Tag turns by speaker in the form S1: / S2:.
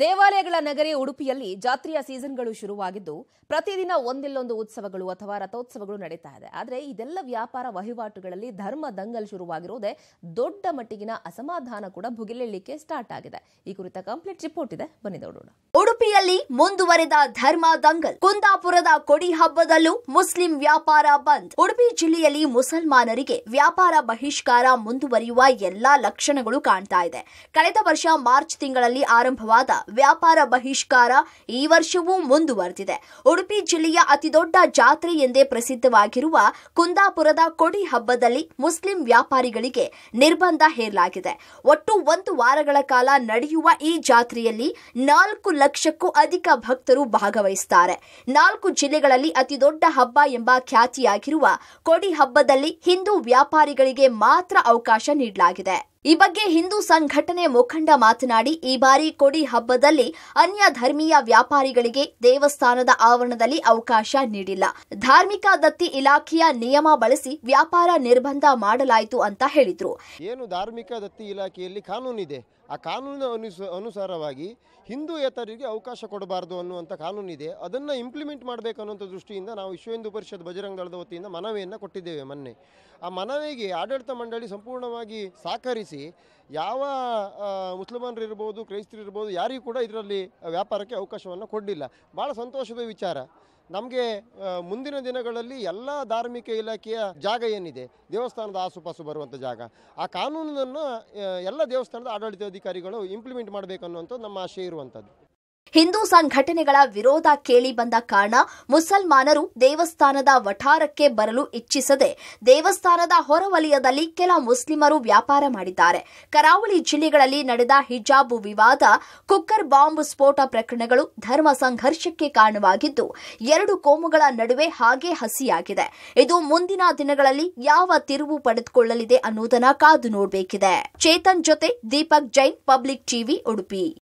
S1: ದೇವಾಲಯಗಳ ನಗರಿ ಉಡುಪಿಯಲ್ಲಿ ಜಾತ್ರೆಯ ಸೀಸನ್ಗಳು ಶುರುವಾಗಿದ್ದು ಪ್ರತಿದಿನ ಒಂದಿಲ್ಲೊಂದು ಉತ್ಸವಗಳು ಅಥವಾ ರಥೋತ್ಸವಗಳು ನಡೀತಾ ಇದೆ ಆದರೆ ಇದೆಲ್ಲ ವ್ಯಾಪಾರ ವಹಿವಾಟುಗಳಲ್ಲಿ ಧರ್ಮ ದಂಗಲ್ ಶುರುವಾಗಿರುವುದೇ ದೊಡ್ಡ ಮಟ್ಟಿಗಿನ ಅಸಮಾಧಾನ ಕೂಡ ಭುಗಿಲೇಳಿಕೆ ಸ್ಟಾರ್ಟ್ ಆಗಿದೆ ಈ ಕುರಿತ ಕಂಪ್ಲೀಟ್ ರಿಪೋರ್ಟ್ ಇದೆ ಬನ್ನಿ ನೋಡೋಣ
S2: ಉಡುಪಿಯಲ್ಲಿ ಮುಂದುವರೆದ ಧರ್ಮ ದಂಗಲ್ ಕುಂದಾಪುರದ ಕೊಡಿ ಹಬ್ಬದಲ್ಲೂ ಮುಸ್ಲಿಂ ವ್ಯಾಪಾರ ಬಂದ್ ಉಡುಪಿ ಜಿಲ್ಲೆಯಲ್ಲಿ ಮುಸಲ್ಮಾನರಿಗೆ ವ್ಯಾಪಾರ ಬಹಿಷ್ಕಾರ ಮುಂದುವರಿಯುವ ಎಲ್ಲಾ ಲಕ್ಷಣಗಳು ಕಾಣ್ತಾ ಇದೆ ಕಳೆದ ವರ್ಷ ಮಾರ್ಚ್ ತಿಂಗಳಲ್ಲಿ ಆರಂಭವಾದ ವ್ಯಾಪಾರ ಬಹಿಷ್ಕಾರ ಈ ವರ್ಷವೂ ಮುಂದುವರೆದಿದೆ ಉಡುಪಿ ಜಿಲ್ಲೆಯ ಅತಿದೊಡ್ಡ ಜಾತ್ರೆ ಎಂದೇ ಪ್ರಸಿದ್ಧವಾಗಿರುವ ಕುಂದಾಪುರದ ಕೊಡಿ ಹಬ್ಬದಲ್ಲಿ ಮುಸ್ಲಿಂ ವ್ಯಾಪಾರಿಗಳಿಗೆ ನಿರ್ಬಂಧ ಹೇರಲಾಗಿದೆ ಒಟ್ಟು ಒಂದು ವಾರಗಳ ಕಾಲ ನಡೆಯುವ ಈ ಜಾತ್ರೆಯಲ್ಲಿ ನಾಲ್ಕು ಲಕ್ಷಕ್ಕೂ ಅಧಿಕ ಭಕ್ತರು ಭಾಗವಹಿಸುತ್ತಾರೆ ನಾಲ್ಕು ಜಿಲ್ಲೆಗಳಲ್ಲಿ ಅತಿದೊಡ್ಡ ಹಬ್ಬ ಎಂಬ ಖ್ಯಾತಿಯಾಗಿರುವ ಕೊಡಿ ಹಬ್ಬದಲ್ಲಿ ಹಿಂದೂ ವ್ಯಾಪಾರಿಗಳಿಗೆ ಮಾತ್ರ ಅವಕಾಶ ನೀಡಲಾಗಿದೆ ಈ ಬಗ್ಗೆ ಹಿಂದೂ ಸಂಘಟನೆ ಮುಖಂಡ ಮಾತನಾಡಿ ಈ ಬಾರಿ ಕೊಡಿ ಹಬ್ಬದಲ್ಲಿ ಅನ್ಯ ಧರ್ಮೀಯ ವ್ಯಾಪಾರಿಗಳಿಗೆ ದೇವಸ್ಥಾನದ ಆವರಣದಲ್ಲಿ ಅವಕಾಶ ನೀಡಿಲ್ಲ ಧಾರ್ಮಿಕ ದತ್ತಿ ಇಲಾಖೆಯ ನಿಯಮ ಬಳಸಿ ವ್ಯಾಪಾರ ನಿರ್ಬಂಧ ಮಾಡಲಾಯಿತು ಅಂತ ಹೇಳಿದ್ರು
S3: ಏನು ಧಾರ್ಮಿಕ ದತ್ತಿ ಇಲಾಖೆಯಲ್ಲಿ ಕಾನೂನಿದೆ ಆ ಕಾನೂನಿನ ಅನುಸಾರವಾಗಿ ಹಿಂದೂಯೇತರಿಗೆ ಅವಕಾಶ ಕೊಡಬಾರದು ಅನ್ನುವಂಥ ಕಾನೂನಿದೆ ಅದನ್ನ ಇಂಪ್ಲಿಮೆಂಟ್ ಮಾಡಬೇಕು ಅನ್ನುವಂಥ ದೃಷ್ಟಿಯಿಂದ ನಾವು ವಿಶ್ವ ಹಿಂದೂ ಪರಿಷತ್ ಬಜರಂಗ ವತಿಯಿಂದ ಮನವಿಯನ್ನು ಕೊಟ್ಟಿದ್ದೇವೆ ಮೊನ್ನೆ ಆ ಮನವಿಗೆ ಆಡಳಿತ ಮಂಡಳಿ ಸಂಪೂರ್ಣವಾಗಿ ಸಹಕರಿಸಿ ಯಾವ ಮುಸ್ಲಿಮನ್ರು ಇರ್ಬೋದು ಕ್ರೈಸ್ತರು ಇರ್ಬೋದು ಯಾರಿಗೂ ಕೂಡ ಇದರಲ್ಲಿ ವ್ಯಾಪಾರಕ್ಕೆ ಅವಕಾಶವನ್ನು ಕೊಡಲಿಲ್ಲ ಭಾಳ ಸಂತೋಷದ ವಿಚಾರ ನಮಗೆ ಮುಂದಿನ ದಿನಗಳಲ್ಲಿ ಎಲ್ಲ ಧಾರ್ಮಿಕ ಇಲಾಖೆಯ ಜಾಗ ಏನಿದೆ ದೇವಸ್ಥಾನದ ಆಸುಪಾಸು ಬರುವಂಥ ಜಾಗ ಆ ಕಾನೂನನ್ನು ಎಲ್ಲ ದೇವಸ್ಥಾನದ ಆಡಳಿತಾಧಿಕಾರಿಗಳು ಇಂಪ್ಲಿಮೆಂಟ್ ಮಾಡಬೇಕನ್ನುವಂಥದ್ದು ನಮ್ಮ ಆಶೆ ಇರುವಂಥದ್ದು
S2: ಹಿಂದೂ ಸಂಘಟನೆಗಳ ವಿರೋಧ ಕೇಳಿ ಬಂದ ಕಾರಣ ಮುಸಲ್ಮಾನರು ದೇವಸ್ಥಾನದ ವಠಾರಕ್ಕೆ ಬರಲು ಇಚ್ಛಿಸದೆ ದೇವಸ್ಥಾನದ ಹೊರವಲಯದಲ್ಲಿ ಕೆಲ ಮುಸ್ಲಿಮರು ವ್ಯಾಪಾರ ಮಾಡಿದ್ದಾರೆ ಕರಾವಳಿ ಜಿಲ್ಲೆಗಳಲ್ಲಿ ನಡೆದ ಹಿಜಾಬು ವಿವಾದ ಕುಕ್ಕರ್ ಬಾಂಬ್ ಸ್ಫೋಟ ಪ್ರಕರಣಗಳು ಧರ್ಮ ಸಂಘರ್ಷಕ್ಕೆ ಕಾರಣವಾಗಿದ್ದು ಎರಡು ಕೋಮುಗಳ ನಡುವೆ ಹಾಗೆ ಹಸಿಯಾಗಿದೆ ಇದು ಮುಂದಿನ ದಿನಗಳಲ್ಲಿ ಯಾವ ತಿರುವು ಪಡೆದುಕೊಳ್ಳಲಿದೆ ಅನ್ನೋದನ್ನ ಕಾದು ನೋಡಬೇಕಿದೆ ಚೇತನ್ ಜೊತೆ ದೀಪಕ್ ಜೈನ್ ಪಬ್ಲಿಕ್ ಟಿವಿ ಉಡುಪಿ